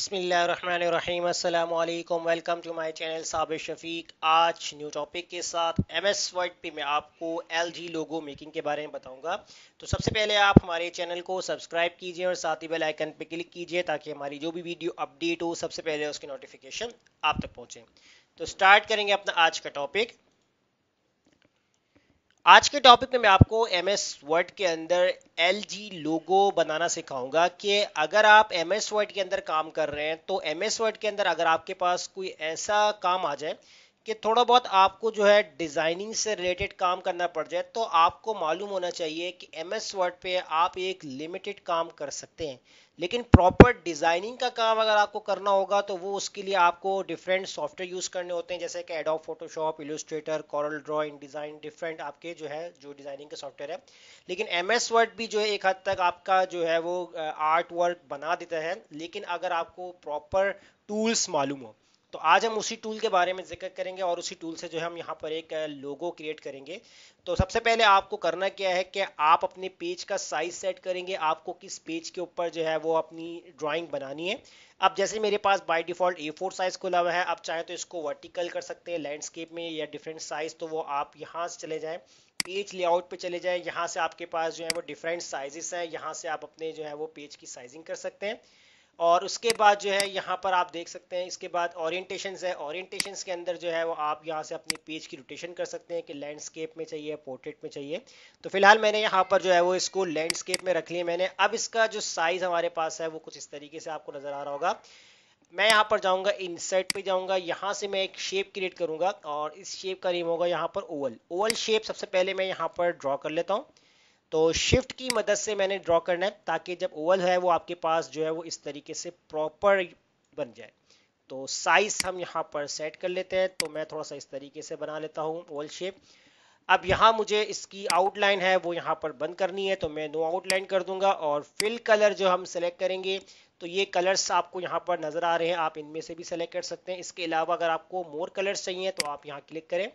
बसमीम अल्लाम welcome to my channel Sabir Shafiq आज न्यू टॉपिक के साथ एम एस वर्ड पे मैं आपको एल जी लोगो मेकिंग के बारे में बताऊंगा तो सबसे पहले आप हमारे चैनल को सब्सक्राइब कीजिए और साथ ही बेल आइकन पे क्लिक कीजिए ताकि हमारी जो भी वीडियो अपडेट हो सबसे पहले उसकी नोटिफिकेशन आप तक पहुँचें तो स्टार्ट करेंगे अपना आज का टॉपिक आज के टॉपिक में मैं आपको एम एस वर्ड के अंदर एल जी लोगो बनाना सिखाऊंगा कि अगर आप एम एस वर्ड के अंदर काम कर रहे हैं तो एम एस वर्ड के अंदर अगर आपके पास कोई ऐसा काम आ जाए कि थोड़ा बहुत आपको जो है डिज़ाइनिंग से रिलेटेड काम करना पड़ जाए तो आपको मालूम होना चाहिए कि एम एस वर्ड पे आप एक लिमिटेड काम कर सकते हैं लेकिन प्रॉपर डिज़ाइनिंग का काम अगर आपको करना होगा तो वो उसके लिए आपको डिफरेंट सॉफ्टवेयर यूज़ करने होते हैं जैसे कि Adobe Photoshop Illustrator Corel Draw InDesign different आपके जो है जो डिज़ाइनिंग के सॉफ्टवेयर है लेकिन एम एस वर्ड भी जो है एक हद तक आपका जो है वो आर्ट वर्क बना देता है लेकिन अगर आपको प्रॉपर टूल्स मालूम हो तो आज हम उसी टूल के बारे में जिक्र करेंगे और उसी टूल से जो है हम यहाँ पर एक लोगो क्रिएट करेंगे तो सबसे पहले आपको करना क्या है कि आप अपने पेज का साइज सेट करेंगे आपको किस पेज के ऊपर जो है वो अपनी ड्राइंग बनानी है अब जैसे मेरे पास by default A four size खुला हुआ है आप चाहें तो इसको वर्टिकल कर सकते हैं लैंडस्केप में या डिफरेंट साइज तो वो आप यहाँ से चले जाएं पेज लेआउट पे चले जाएं यहाँ से आपके पास जो है वो डिफरेंट साइजेस हैं यहाँ से आप अपने जो है वो पेज की साइजिंग कर सकते हैं और उसके बाद जो है यहाँ पर आप देख सकते हैं इसके बाद ओरिएंटेशन है ओरिएंटेशन के अंदर जो है वो आप यहाँ से अपने पेज की रोटेशन कर सकते हैं कि लैंडस्केप में चाहिए पोर्ट्रेट में चाहिए तो फिलहाल मैंने यहाँ पर जो है वो इसको लैंडस्केप में रख लिया मैंने अब इसका जो साइज़ हमारे पास है वो कुछ इस तरीके से आपको नज़र आ रहा होगा मैं यहाँ पर जाऊँगा इंसर्ट पे जाऊँगा यहाँ से मैं एक शेप क्रिएट करूँगा और इस शेप का नेम होगा यहाँ पर ओवल ओवल शेप सबसे पहले मैं यहाँ पर ड्रॉ कर लेता हूँ तो शिफ्ट की मदद से मैंने ड्रॉ करना है ताकि जब ओवल है वो आपके पास जो है वो इस तरीके से प्रॉपर बन जाए तो साइज हम यहाँ पर सेट कर लेते हैं तो मैं थोड़ा सा इस तरीके से बना लेता हूँ ओवल शेप अब यहाँ मुझे इसकी आउटलाइन है वो यहाँ पर बंद करनी है तो मैं नो आउटलाइन कर दूंगा और फिल कलर जो हम सेलेक्ट करेंगे तो ये कलर्स आपको यहाँ पर नज़र आ रहे हैं आप इनमें से भी सेलेक्ट कर सकते हैं इसके अलावा अगर आपको मोर कलर्स चाहिए तो आप यहाँ क्लिक करें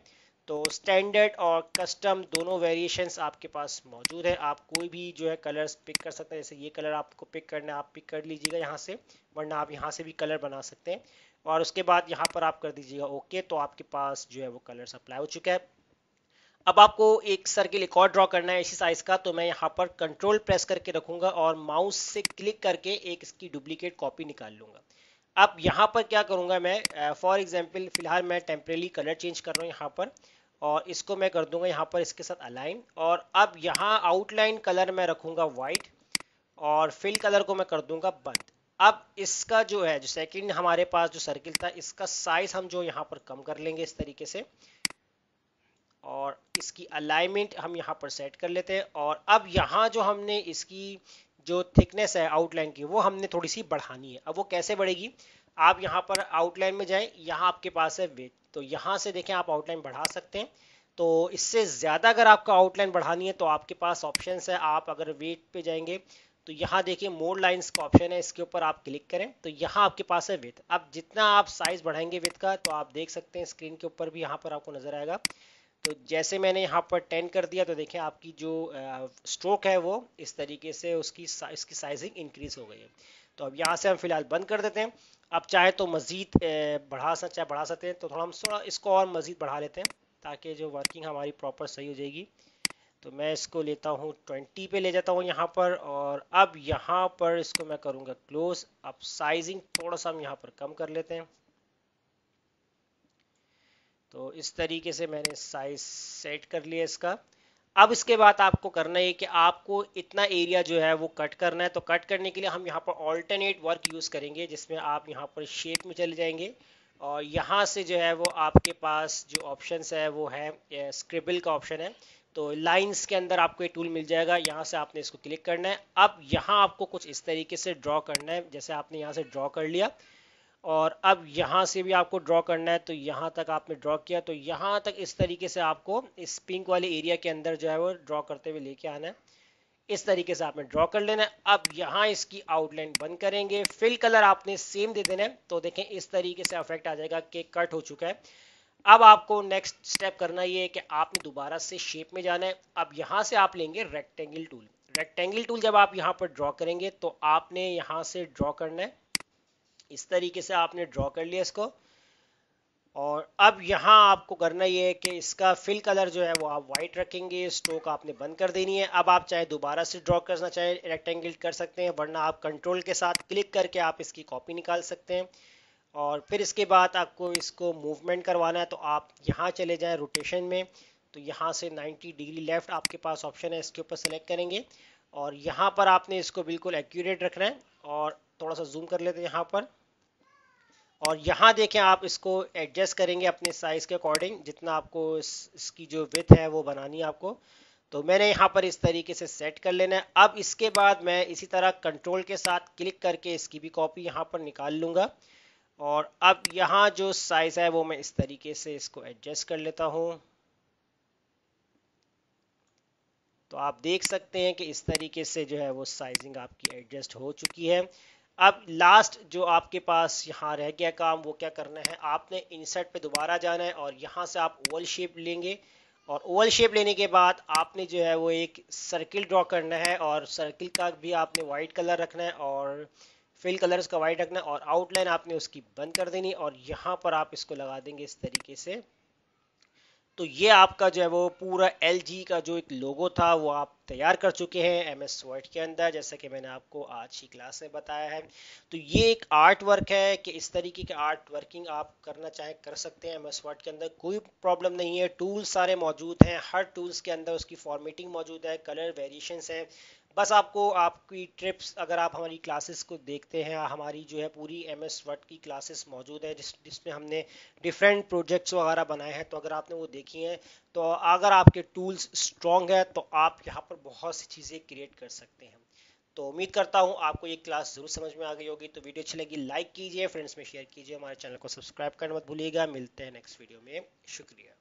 तो स्टैंडर्ड और कस्टम दोनों वेरिएशंस आपके पास मौजूद है आप कोई भी जो है कलर्स पिक कर सकते हैं जैसे ये कलर आपको पिक करना है आप पिक कर लीजिएगा यहाँ से वरना आप यहाँ से भी कलर बना सकते हैं और उसके बाद यहाँ पर आप कर दीजिएगा ओके तो आपके पास जो है वो कलर सप्लाई हो चुका है अब आपको एक सर्किल एक और ड्रॉ करना है इसी साइज का तो मैं यहाँ पर कंट्रोल प्रेस करके रखूंगा और माउस से क्लिक करके एक इसकी डुप्लीकेट कॉपी निकाल लूंगा अब यहाँ पर क्या करूंगा मैं फॉर एग्जाम्पल फिलहाल मैं टेम्परेली कलर चेंज कर रहा हूँ यहाँ पर और इसको मैं कर दूंगा यहाँ पर इसके साथ अलाइन और अब यहाँ आउटलाइन कलर मैं रखूँगा वाइट और फिल कलर को मैं कर दूंगा बंद अब इसका जो है जो सेकंड हमारे पास जो सर्किल था इसका साइज हम जो यहाँ पर कम कर लेंगे इस तरीके से और इसकी अलाइनमेंट हम यहाँ पर सेट कर लेते हैं और अब यहाँ जो हमने इसकी जो थिकनेस है आउटलाइन की वो हमने थोड़ी सी बढ़ानी है अब वो कैसे बढ़ेगी आप यहाँ पर आउटलाइन में जाएं यहाँ आपके पास है वेट तो यहाँ से देखें आप आउटलाइन बढ़ा सकते हैं तो इससे ज़्यादा अगर आपको आउटलाइन बढ़ानी है तो आपके पास ऑप्शन है आप अगर वेट पे जाएंगे तो यहाँ देखिए मोड लाइन्स का ऑप्शन है इसके ऊपर आप क्लिक करें तो यहाँ आपके पास है विथ अब जितना आप साइज बढ़ाएंगे विथ का तो आप देख सकते हैं स्क्रीन के ऊपर भी यहाँ पर आपको नजर आएगा तो जैसे मैंने यहाँ पर 10 कर दिया तो देखें आपकी जो स्ट्रोक है वो इस तरीके से उसकी इसकी साइजिंग इंक्रीज हो गई है तो अब यहाँ से हम फिलहाल बंद कर देते हैं अब चाहे तो मज़ीद बढ़ा सकते चाहे बढ़ा सकते हैं तो थोड़ा हम थोड़ा इसको और मज़ीद बढ़ा लेते हैं ताकि जो वर्किंग हमारी प्रॉपर सही हो जाएगी तो मैं इसको लेता हूँ ट्वेंटी पे ले जाता हूँ यहाँ पर और अब यहाँ पर इसको मैं करूँगा क्लोज अब साइजिंग थोड़ा सा हम यहाँ पर कम कर लेते हैं तो इस तरीके से मैंने साइज सेट कर लिया इसका अब इसके बाद आपको करना है कि आपको इतना एरिया जो है वो कट करना है तो कट करने के लिए हम यहाँ पर ऑल्टरनेट वर्क यूज़ करेंगे जिसमें आप यहाँ पर शेप में चले जाएंगे और यहाँ से जो है वो आपके पास जो ऑप्शन है वो है स्क्रिबल का ऑप्शन है तो लाइंस के अंदर आपको ये टूल मिल जाएगा यहाँ से आपने इसको क्लिक करना है अब यहाँ आपको कुछ इस तरीके से ड्रॉ करना है जैसे आपने यहाँ से ड्रॉ कर लिया और अब यहाँ से भी आपको ड्रॉ करना है तो यहाँ तक आपने ड्रॉ किया तो यहाँ तक इस तरीके से आपको इस पिंक वाले एरिया के अंदर जो है वो ड्रॉ करते हुए लेके आना है इस तरीके से आपने ड्रॉ कर लेना है अब यहाँ इसकी आउटलाइन बंद करेंगे फिल कलर आपने सेम दे देना है तो देखें इस तरीके से अफेक्ट आ जाएगा कि कट हो चुका है अब आपको नेक्स्ट स्टेप करना ये है कि आपने दोबारा से शेप में जाना है अब यहाँ से आप लेंगे रेक्टेंगल टूल रेक्टेंगल टूल जब आप यहाँ पर ड्रॉ करेंगे तो आपने यहाँ से ड्रॉ करना है इस तरीके से आपने ड्रॉ कर लिया इसको और अब यहाँ आपको करना ये है कि इसका फिल कलर जो है वो आप वाइट रखेंगे स्टोक आपने बंद कर देनी है अब आप चाहे दोबारा से ड्रॉ करना चाहे रेक्टेंगल कर सकते हैं वरना आप कंट्रोल के साथ क्लिक करके आप इसकी कॉपी निकाल सकते हैं और फिर इसके बाद आपको इसको मूवमेंट करवाना है तो आप यहाँ चले जाएँ रोटेशन में तो यहाँ से नाइन्टी डिग्री लेफ्ट आपके पास ऑप्शन है इसके ऊपर सेलेक्ट करेंगे और यहाँ पर आपने इसको बिल्कुल एक्यूरेट रखना है और थोड़ा सा जूम कर लेते हैं यहाँ पर और यहाँ देखें आप इसको एडजस्ट करेंगे अपने साइज़ के अकॉर्डिंग जितना आपको इस, इसकी जो विथ है वो बनानी है आपको तो मैंने यहाँ पर इस तरीके से सेट कर लेना है अब इसके बाद मैं इसी तरह कंट्रोल के साथ क्लिक करके इसकी भी कॉपी यहाँ पर निकाल लूँगा और अब यहाँ जो साइज़ है वो मैं इस तरीके से इसको एडजस्ट कर लेता हूँ तो आप देख सकते हैं कि इस तरीके से जो है वो साइजिंग आपकी एडजस्ट हो चुकी है अब लास्ट जो आपके पास यहाँ रह गया काम वो क्या करना है आपने इंसर्ट पे दोबारा जाना है और यहाँ से आप ओवल शेप लेंगे और ओवल शेप लेने के बाद आपने जो है वो एक सर्किल ड्रॉ करना है और सर्किल का भी आपने वाइट कलर रखना है और फिल कलर का वाइट रखना है और आउटलाइन आपने उसकी बंद कर देनी और यहाँ पर आप इसको लगा देंगे इस तरीके से तो ये आपका जो है वो पूरा एल का जो एक लोगो था वो आप तैयार कर चुके हैं एम एस वर्ड के अंदर जैसा कि मैंने आपको आज की क्लास में बताया है तो ये एक आर्ट वर्क है कि इस तरीके के आर्ट वर्किंग आप करना चाहें कर सकते हैं एम एस वर्ड के अंदर कोई प्रॉब्लम नहीं है टूल्स सारे मौजूद हैं हर टूल्स के अंदर उसकी फॉर्मेटिंग मौजूद है कलर वेरिएशन है बस आपको आपकी ट्रिप्स अगर आप हमारी क्लासेस को देखते हैं हमारी जो है पूरी एम एस वर्ड की क्लासेस मौजूद है जिस जिसमें हमने डिफरेंट प्रोजेक्ट्स वगैरह बनाए हैं तो अगर आपने वो देखी हैं तो अगर आपके टूल्स स्ट्रॉन्ग है तो आप यहाँ पर बहुत सी चीज़ें क्रिएट कर सकते हैं तो उम्मीद करता हूँ आपको ये क्लास जरूर समझ में आ गई होगी तो वीडियो अच्छी लगी लाइक कीजिए फ्रेंड्स में शेयर कीजिए हमारे चैनल को सब्सक्राइब करना मत भूलिएगा मिलते हैं नेक्स्ट वीडियो में शुक्रिया